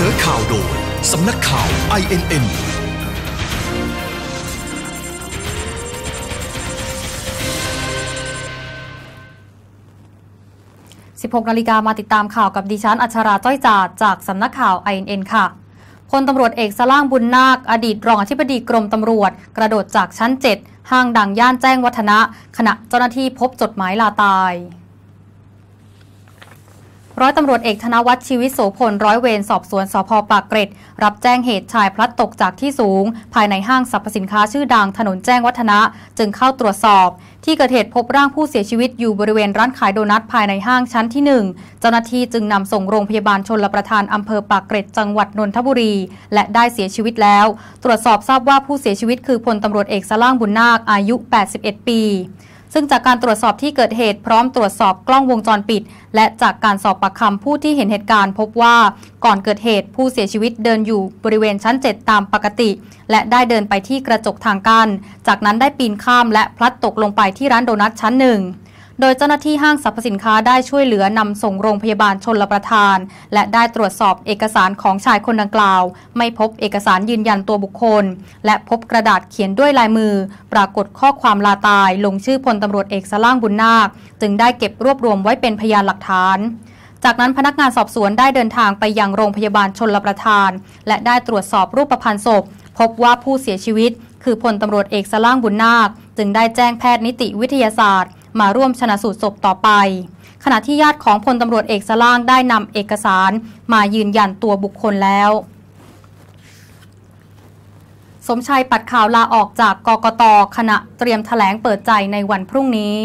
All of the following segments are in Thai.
นอข่าวโดยสำนักข่าว INN 16นาฬิกามาติดตามข่าวกับดิฉันอัชราจ้อยจาจากสำนักข่าว INN ค่ะพลตำรวจเอกสล่างบุญนาค อดีตรองอธิบดีกรมตำรวจ กระโดดจากชั้น 7 ห้างดังย่านแจ้งวัฒนะ ขณะเจ้าหน้าที่พบจดหมายลาตายร้อยตำรวจเอกธนวัฒน์ชีวิตโสพล ร้อยเวรสอบสวนสพปากเกร็ดรับแจ้งเหตุชายพลัดตกจากที่สูง ภายในห้างสรรพสินค้าชื่อดัง ถนนแจ้งวัฒนะจึงเข้าตรวจสอบ ที่เกิดเหตุพบร่างผู้เสียชีวิตอยู่บริเวณร้านขายโดนัท ภายในห้างชั้นที่ 1 เจ้าหน้าที่จึงนำส่งโรงพยาบาลชนละประทานอำเภอปากเกร็ดจังหวัดนนทบุรีและได้เสียชีวิตแล้ว ตรวจสอบทราบว่าผู้เสียชีวิตคือพลตำรวจเอกสล่างบุญนาคอายุ 81 ปีซึ่งจากการตรวจสอบที่เกิดเหตุพร้อมตรวจสอบกล้องวงจรปิดและจากการสอบปากคำผู้ที่เห็นเหตุการณ์พบว่าก่อนเกิดเหตุผู้เสียชีวิตเดินอยู่บริเวณชั้น 7 ตามปกติและได้เดินไปที่กระจกทางกั้นจากนั้นได้ปีนข้ามและพลัดตกลงไปที่ร้านโดนัทชั้นหนึ่งโดยเจ้าหน้าที่ห้างสรรพสินค้าได้ช่วยเหลือนำส่งโรงพยาบาลชนลประทาน และได้ตรวจสอบเอกสารของชายคนดังกล่าว ไม่พบเอกสารยืนยันตัวบุคคล และพบกระดาษเขียนด้วยลายมือ ปรากฏข้อความลาตาย ลงชื่อพลตำรวจเอกสล่างบุญนาค จึงได้เก็บรวบรวมไว้เป็นพยานหลักฐาน จากนั้นพนักงานสอบสวนได้เดินทางไปยังโรงพยาบาลชนลประทาน และได้ตรวจสอบรูปประพันธ์ศพ พบว่าผู้เสียชีวิตคือพลตำรวจเอกสล่างบุญนาค จึงได้แจ้งแพทย์นิติวิทยาศาสตร์มาร่วมชนะสูตรศพต่อไป ขณะที่ญาติของพลตำรวจเอกสล่างได้นำเอกสารมายืนยันตัวบุคคลแล้ว สมชายปัดข่าวลาออกจากกกตขณะเตรียมถแถลงเปิดใจในวันพรุ่งนี้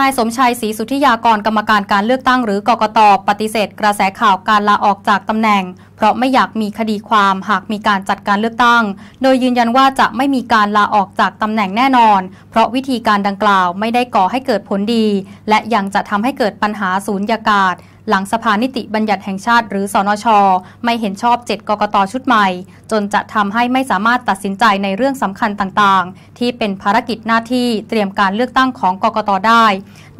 นายสมชัยศรีสุธิยากรกรรมการการเลือกตั้ง หรือกกตปฏิเสธ กระแสข่าวการลาออกจากตำแหน่ง เพราะไม่อยากมีคดีความหากมีการจัดการเลือกตั้ง โดยยืนยันว่าจะไม่มีการลาออกจากตำแหน่งแน่นอน เพราะวิธีการดังกล่าวไม่ได้ก่อให้เกิดผลดี และยังจะทำให้เกิดปัญหาสูญญากาศหลังสภานิติบัญญัติแห่งชาติ หรือสอนช ไม่เห็นชอบ 7 กกตชุดใหม่ จนจะทำให้ไม่สามารถตัดสินใจในเรื่องสำคัญต่างๆ ที่เป็นภารกิจหน้าที่เตรียมการเลือกตั้งของกกตได้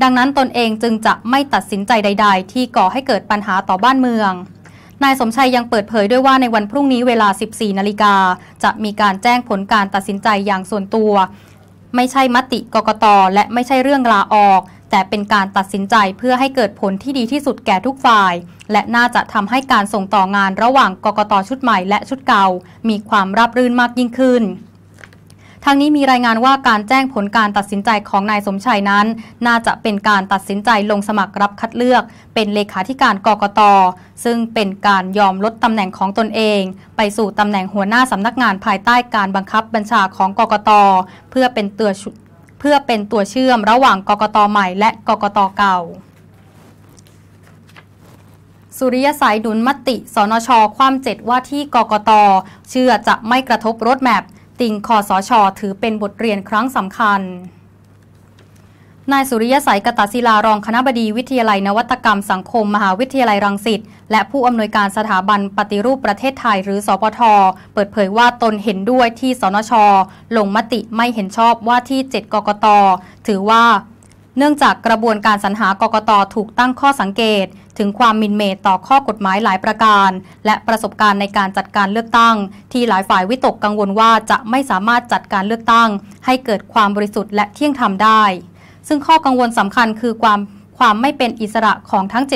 ดังนั้นตนเองจึงจะไม่ตัดสินใจใด ๆ ที่ก่อให้เกิดปัญหาต่อบ้านเมือง นายสมชัยยังเปิดเผยด้วยว่าในวันพรุ่งนี้เวลา 14 นาฬิกาจะมีการแจ้งผลการตัดสินใจอย่างส่วนตัว ไม่ใช่มติกกตและไม่ใช่เรื่องลาออกแต่ เป็นการตัดสินใจเพื่อให้เกิดผลที่ดีที่สุดแก่ทุกฝ่าย และน่าจะทำให้การส่งต่องานระหว่างกกตชุดใหม่และชุดเก่า มีความราบรื่นมากยิ่งขึ้นทางนี้มีรายงานว่าการแจ้งผลการตัดสินใจของนายสมชัยนั้น น่าจะเป็นการตัดสินใจลงสมัครรับคัดเลือกเป็นเลขาธิการกกตซึ่งเป็นการยอมลดตำแหน่งของตนเอง ไปสู่ตำแหน่งหัวหน้าสำนักงานภายใต้การบังคับบัญชาของกกตเพื่อเป็นตัวเพื่อเป็นตัวเชื่อมระหว่างกกตใหม่และกกตเก่า สุริยสายดุลมติสนช ความเจ็ดว่าที่กกตเชื่อจะไม่กระทบรถแมพติงคอสอชอถือเป็นบทเรียนครั้งสำคัญนายสุริยสายกตศิลารองคณะบดีวิทยาลัยนวัตกรรมสังคมมหาวิทยาลัยรังสิตและผู้อำนวยการสถาบันปฏิรูปประเทศไทยหรือสปทเปิดเผยว่าตนเห็นด้วยที่สนช ลงมติไม่เห็นชอบว่าที่ 7 กกต ถือว่า เนื่องจากกระบวนการสรรหากกตถูกตั้งข้อสังเกต ถึงความมินเมตต่อข้อกฎหมายหลายประการ และประสบการณ์ในการจัดการเลือกตั้ง ที่หลายฝ่ายวิตกกังวลว่าจะไม่สามารถจัดการเลือกตั้ง ให้เกิดความบริสุทธิ์และเที่ยงธรรมได้ซึ่งข้อกังวลสำคัญคือความความไม่เป็นอิสระของทั้ง 7